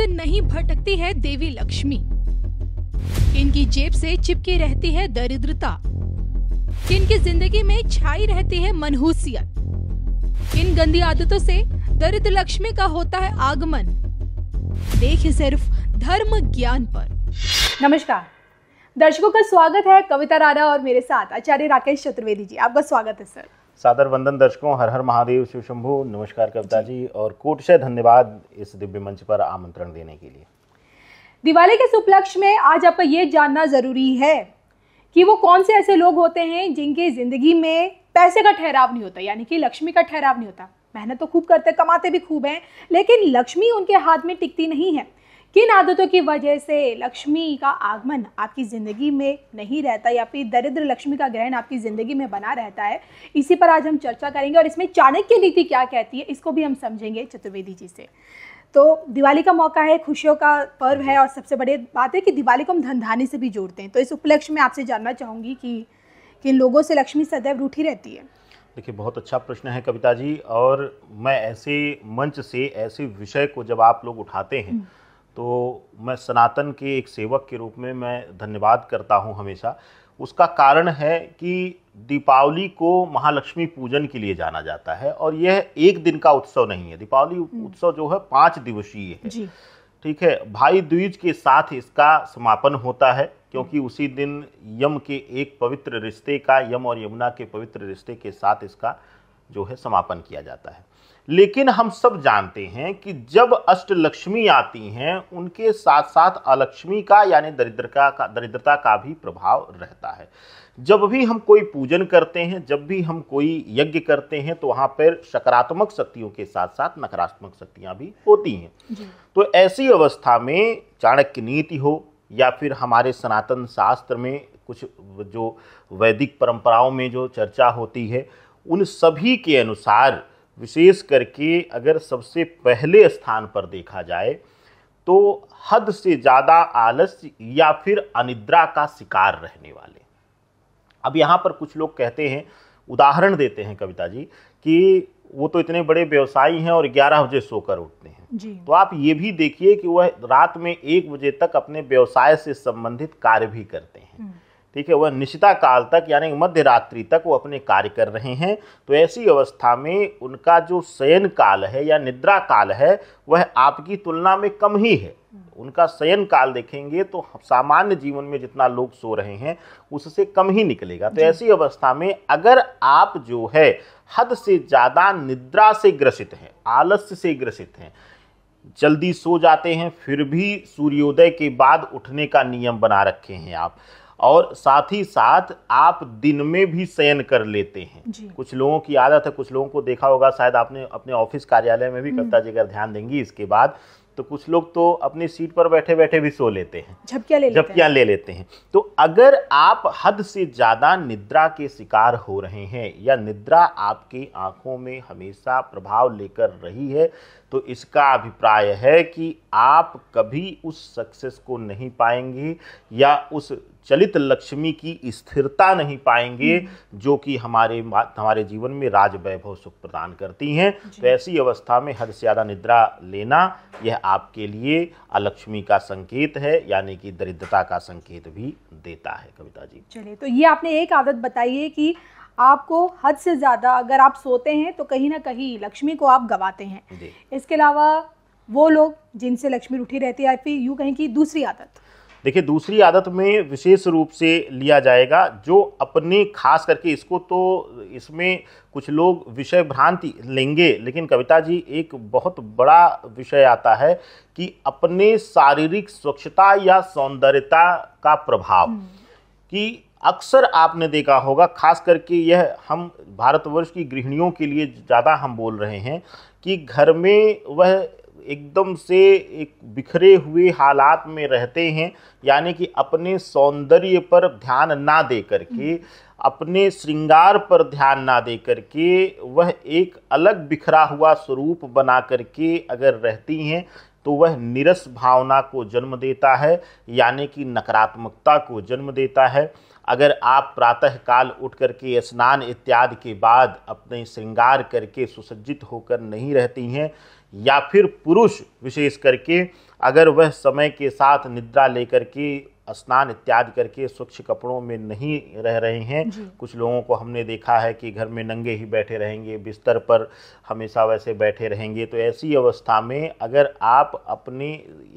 गर्द नहीं भटकती है देवी लक्ष्मी इनकी जेब से चिपकी रहती है दरिद्रता इनकी जिंदगी में छाई रहती है मनहूसियत इन गंदी आदतों से दरिद्र लक्ष्मी का होता है आगमन देख सिर्फ धर्म ज्ञान पर नमस्कार दर्शकों का स्वागत है कविता राधा और मेरे साथ आचार्य राकेश चतुर्वेदी जी आपका स्वागत है सर सादर वंदन दर्शकों हर हर महादेव शिव शंभु नमस्कार कविता जी और कोट से धन्यवाद इस दिव्य मंच पर आमंत्रण देने के लिए दिवाली के उपलक्ष्य में आज आपको ये जानना ज़रूरी है कि वो कौन से ऐसे लोग होते हैं जिनके ज़िंदगी में पैसे का ठहराव नहीं होता यानी कि लक्ष्मी का ठहराव नहीं होता मेहनत तो खूब करते कमाते भी खूब हैं लेकिन लक्ष्मी उनके हाथ में टिकती नहीं है किन आदतों की वजह से लक्ष्मी का आगमन आपकी ज़िंदगी में नहीं रहता या फिर दरिद्र लक्ष्मी का ग्रहण आपकी ज़िंदगी में बना रहता है इसी पर आज हम चर्चा करेंगे और इसमें चाणक्य नीति क्या कहती है इसको भी हम समझेंगे चतुर्वेदी जी से तो दिवाली का मौका है खुशियों का पर्व है और सबसे बड़ी बात है कि दिवाली को हम धनधानी से भी जोड़ते हैं तो इस उपलक्ष्य में आपसे जानना चाहूँगी कि किन लोगों से लक्ष्मी सदैव रूठी रहती है देखिए बहुत अच्छा प्रश्न है कविता जी और मैं ऐसे मंच से ऐसे विषय को जब आप लोग उठाते हैं हम्म। तो मैं सनातन के एक सेवक के रूप में मैं धन्यवाद करता हूँ हमेशा उसका कारण है कि दीपावली को महालक्ष्मी पूजन के लिए जाना जाता है और यह एक दिन का उत्सव नहीं है दीपावली हम्म। उत्सव जो है पाँच दिवसीय है ठीक है भाई द्विज के साथ इसका समापन होता है क्योंकि हम्म। उसी दिन यम के एक पवित्र रिश्ते का यम और यमुना के पवित्र रिश्ते के साथ इसका जो है समापन किया जाता है लेकिन हम सब जानते हैं कि जब अष्टलक्ष्मी आती हैं उनके साथ साथ अलक्ष्मी का यानी दरिद्रता का दरिद्रता का भी प्रभाव रहता है जब भी हम कोई पूजन करते हैं जब भी हम कोई यज्ञ करते हैं तो वहाँ पर सकारात्मक शक्तियों के साथ साथ नकारात्मक शक्तियाँ भी होती हैं तो ऐसी अवस्था में चाणक्य नीति हो या फिर हमारे सनातन शास्त्र में कुछ जो वैदिक परंपराओं में जो चर्चा होती है उन सभी के अनुसार विशेष करके अगर सबसे पहले स्थान पर देखा जाए तो हद से ज़्यादा आलस्य या फिर अनिद्रा का शिकार रहने वाले अब यहाँ पर कुछ लोग कहते हैं उदाहरण देते हैं कविता जी कि वो तो इतने बड़े व्यवसायी हैं और 11 बजे सोकर उठते हैं तो आप ये भी देखिए कि वह रात में एक बजे तक अपने व्यवसाय से संबंधित कार्य भी करते हैं हम्म। ठीक है वह निश्चिता काल तक यानी मध्य रात्रि तक वो अपने कार्य कर रहे हैं तो ऐसी अवस्था में उनका जो शयन काल है या निद्रा काल है वह आपकी तुलना में कम ही है उनका शयन काल देखेंगे तो सामान्य जीवन में जितना लोग सो रहे हैं उससे कम ही निकलेगा तो ऐसी अवस्था में अगर आप जो है हद से ज़्यादा निद्रा से ग्रसित हैं आलस्य से ग्रसित हैं जल्दी सो जाते हैं फिर भी सूर्योदय के बाद उठने का नियम बना रखे हैं आप और साथ ही साथ आप दिन में भी शयन कर लेते हैं कुछ लोगों की आदत है कुछ लोगों को देखा होगा शायद आपने अपने ऑफिस कार्यालय में भी हम्म। कविता जी अगर ध्यान देंगी इसके बाद तो कुछ लोग तो अपनी सीट पर बैठे बैठे भी सो लेते हैं झपकिया ले झपकियाँ ले, ले लेते हैं तो अगर आप हद से ज़्यादा निद्रा के शिकार हो रहे हैं या निद्रा आपकी आंखों में हमेशा प्रभाव लेकर रही है तो इसका अभिप्राय है कि आप कभी उस सक्सेस को नहीं पाएंगे या उस चलित लक्ष्मी की स्थिरता नहीं पाएंगे हम्म। जो कि हमारे हमारे जीवन में राज वैभव सुख प्रदान करती हैं तो ऐसी अवस्था में हद से ज़्यादा निद्रा लेना यह आपके लिए अलक्ष्मी का संकेत है यानी कि दरिद्रता का संकेत भी देता है कविता जी चलिए तो ये आपने एक आदत बताई है कि आपको हद से ज़्यादा अगर आप सोते हैं तो कहीं ना कहीं लक्ष्मी को आप गवाते हैं इसके अलावा वो लोग जिनसे लक्ष्मी उठी रहती है या फिर यूँ कहें कि दूसरी आदत देखिए दूसरी आदत में विशेष रूप से लिया जाएगा जो अपने खास करके इसको तो इसमें कुछ लोग विषय भ्रांति लेंगे लेकिन कविता जी एक बहुत बड़ा विषय आता है कि अपने शारीरिक स्वच्छता या सौंदर्यता का प्रभाव हम्म। कि अक्सर आपने देखा होगा खास करके यह हम भारतवर्ष की गृहिणियों के लिए ज़्यादा हम बोल रहे हैं कि घर में वह एकदम से एक बिखरे हुए हालात में रहते हैं यानी कि अपने सौंदर्य पर ध्यान ना दे करके अपने श्रृंगार पर ध्यान ना दे करके वह एक अलग बिखरा हुआ स्वरूप बना करके अगर रहती हैं तो वह निरस भावना को जन्म देता है यानी कि नकारात्मकता को जन्म देता है अगर आप प्रातःकाल उठ करके स्नान इत्यादि के बाद अपने श्रृंगार करके सुसज्जित होकर नहीं रहती हैं या फिर पुरुष विशेष करके अगर वह समय के साथ निद्रा लेकर के स्नान इत्यादि करके स्वच्छ कपड़ों में नहीं रह रहे हैं कुछ लोगों को हमने देखा है कि घर में नंगे ही बैठे रहेंगे बिस्तर पर हमेशा वैसे बैठे रहेंगे तो ऐसी अवस्था में अगर आप अपने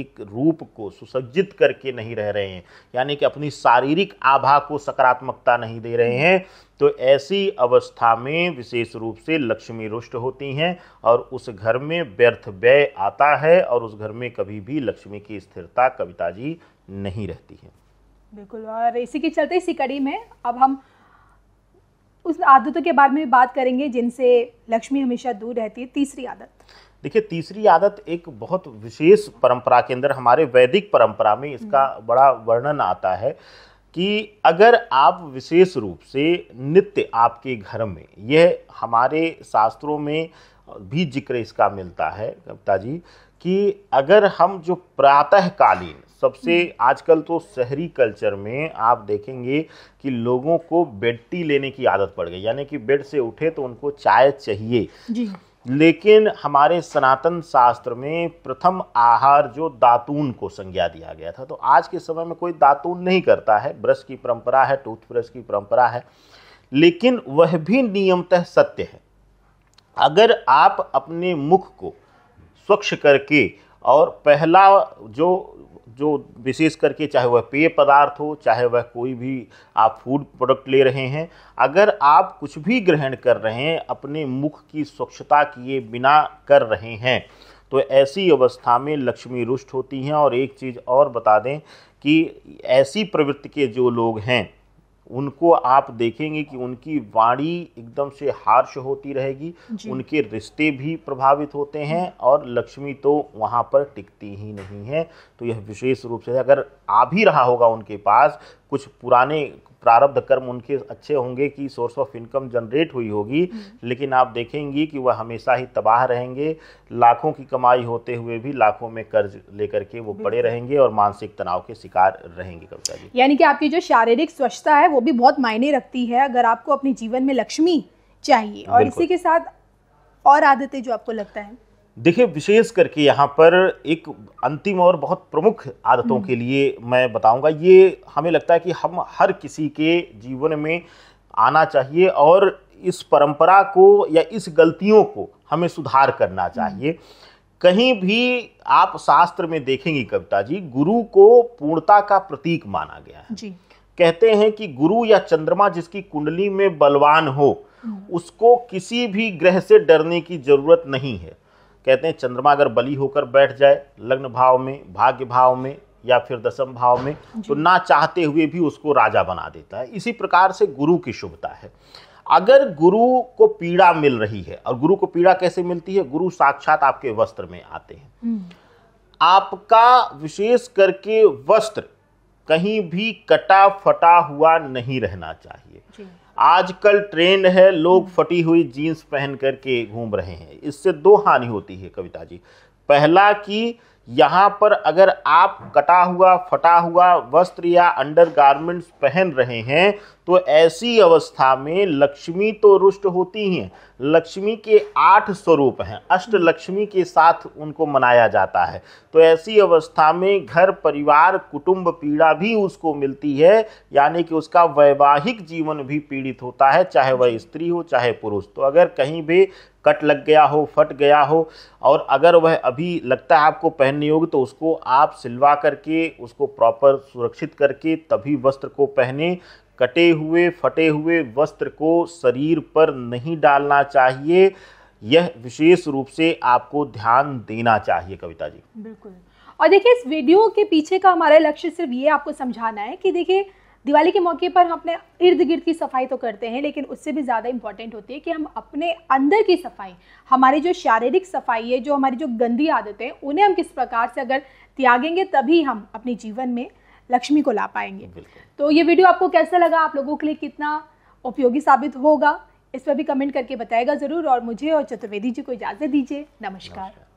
एक रूप को सुसज्जित करके नहीं रह रहे हैं यानी कि अपनी शारीरिक आभा को सकारात्मकता नहीं दे रहे हैं तो ऐसी अवस्था में विशेष रूप से लक्ष्मी रुष्ट होती हैं और उस घर में व्यर्थ व्यय आता है और उस घर में कभी भी लक्ष्मी की स्थिरता कविता जी नहीं रहती है बिल्कुल और इसी के चलते इसी कड़ी में अब हम उस आदतों के बारे में बात करेंगे जिनसे लक्ष्मी हमेशा दूर रहती है तीसरी आदत देखिए तीसरी आदत एक बहुत विशेष परंपरा के अंदर हमारे वैदिक परंपरा में इसका बड़ा वर्णन आता है कि अगर आप विशेष रूप से नित्य आपके घर में यह हमारे शास्त्रों में भी जिक्र इसका मिलता है कविता जी कि अगर हम जो प्रातःकालीन सबसे हम्म। आजकल तो शहरी कल्चर में आप देखेंगे कि लोगों को बेड टी लेने की आदत पड़ गई यानी कि बेड से उठे तो उनको चाय चाहिए जी लेकिन हमारे सनातन शास्त्र में प्रथम आहार जो दातून को संज्ञा दिया गया था तो आज के समय में कोई दातून नहीं करता है ब्रश की परंपरा है टूथब्रश की परंपरा है लेकिन वह भी नियमतः सत्य है अगर आप अपने मुख को स्वच्छ करके और पहला जो जो विशेष करके चाहे वह पेय पदार्थ हो चाहे वह कोई भी आप फूड प्रोडक्ट ले रहे हैं अगर आप कुछ भी ग्रहण कर रहे हैं अपने मुख की स्वच्छता किए बिना कर रहे हैं तो ऐसी अवस्था में लक्ष्मी रुष्ट होती हैं और एक चीज़ और बता दें कि ऐसी प्रवृत्ति के जो लोग हैं उनको आप देखेंगे कि उनकी वाणी एकदम से हार्श होती रहेगी उनके रिश्ते भी प्रभावित होते हैं और लक्ष्मी तो वहाँ पर टिकती ही नहीं है तो यह विशेष रूप से अगर आ भी रहा होगा उनके पास कुछ पुराने प्रारब्ध कर्म उनके अच्छे होंगे कि सोर्स ऑफ इनकम जनरेट हुई होगी हम्म। लेकिन आप देखेंगी कि वह हमेशा ही तबाह रहेंगे लाखों की कमाई होते हुए भी लाखों में कर्ज लेकर के वो पड़े रहेंगे और मानसिक तनाव के शिकार रहेंगे कविता जी यानी कि आपकी जो शारीरिक स्वच्छता है वो भी बहुत मायने रखती है अगर आपको अपने जीवन में लक्ष्मी चाहिए और इसी के साथ और आदतें जो आपको लगता है देखिए विशेष करके यहाँ पर एक अंतिम और बहुत प्रमुख आदतों हम्म। के लिए मैं बताऊंगा ये हमें लगता है कि हम हर किसी के जीवन में आना चाहिए और इस परंपरा को या इस गलतियों को हमें सुधार करना हम्म। चाहिए कहीं भी आप शास्त्र में देखेंगे कविता जी गुरु को पूर्णता का प्रतीक माना गया है जी कहते हैं कि गुरु या चंद्रमा जिसकी कुंडली में बलवान हो हम्म। उसको किसी भी ग्रह से डरने की जरूरत नहीं है कहते हैं चंद्रमा अगर बली होकर बैठ जाए लग्न भाव में भाग्य भाव में या फिर दसम भाव में तो ना चाहते हुए भी उसको राजा बना देता है इसी प्रकार से गुरु की शुभता है अगर गुरु को पीड़ा मिल रही है और गुरु को पीड़ा कैसे मिलती है गुरु साक्षात आपके वस्त्र में आते हैं हम्म। आपका विशेष करके वस्त्र कहीं भी कटा फटा हुआ नहीं रहना चाहिए आजकल ट्रेंड है लोग फटी हुई जीन्स पहन करके घूम रहे हैं इससे दो हानि होती है कविता जी पहला कि यहाँ पर अगर आप कटा हुआ फटा हुआ वस्त्र या अंडर गारमेंट्स पहन रहे हैं तो ऐसी अवस्था में लक्ष्मी तो रुष्ट होती हैं लक्ष्मी के आठ स्वरूप हैं अष्ट लक्ष्मी के साथ उनको मनाया जाता है तो ऐसी अवस्था में घर परिवार कुटुंब पीड़ा भी उसको मिलती है यानी कि उसका वैवाहिक जीवन भी पीड़ित होता है चाहे वह स्त्री हो चाहे पुरुष तो अगर कहीं भी कट लग गया हो फट गया हो और अगर वह अभी लगता है आपको पहननी होगी तो उसको आप सिलवा करके उसको प्रॉपर सुरक्षित करके तभी वस्त्र को पहने कटे हुए फटे हुए वस्त्र को शरीर पर नहीं डालना चाहिए यह विशेष रूप से आपको ध्यान देना चाहिए कविता जी बिल्कुल और देखिए इस वीडियो के पीछे का हमारा लक्ष्य सिर्फ ये आपको समझाना है कि देखिए दिवाली के मौके पर हम अपने इर्द गिर्द की सफाई तो करते हैं लेकिन उससे भी ज़्यादा इंपॉर्टेंट होती है कि हम अपने अंदर की सफाई हमारी जो शारीरिक सफाई है जो हमारी जो गंदी आदतें हैं उन्हें हम किस प्रकार से अगर त्यागेंगे तभी हम अपने जीवन में लक्ष्मी को ला पाएंगे तो ये वीडियो आपको कैसा लगा आप लोगों के लिए कितना उपयोगी साबित होगा इस पर भी कमेंट करके बताएगा ज़रूर और मुझे और चतुर्वेदी जी को इजाज़त दीजिए नमस्कार, नमस्कार।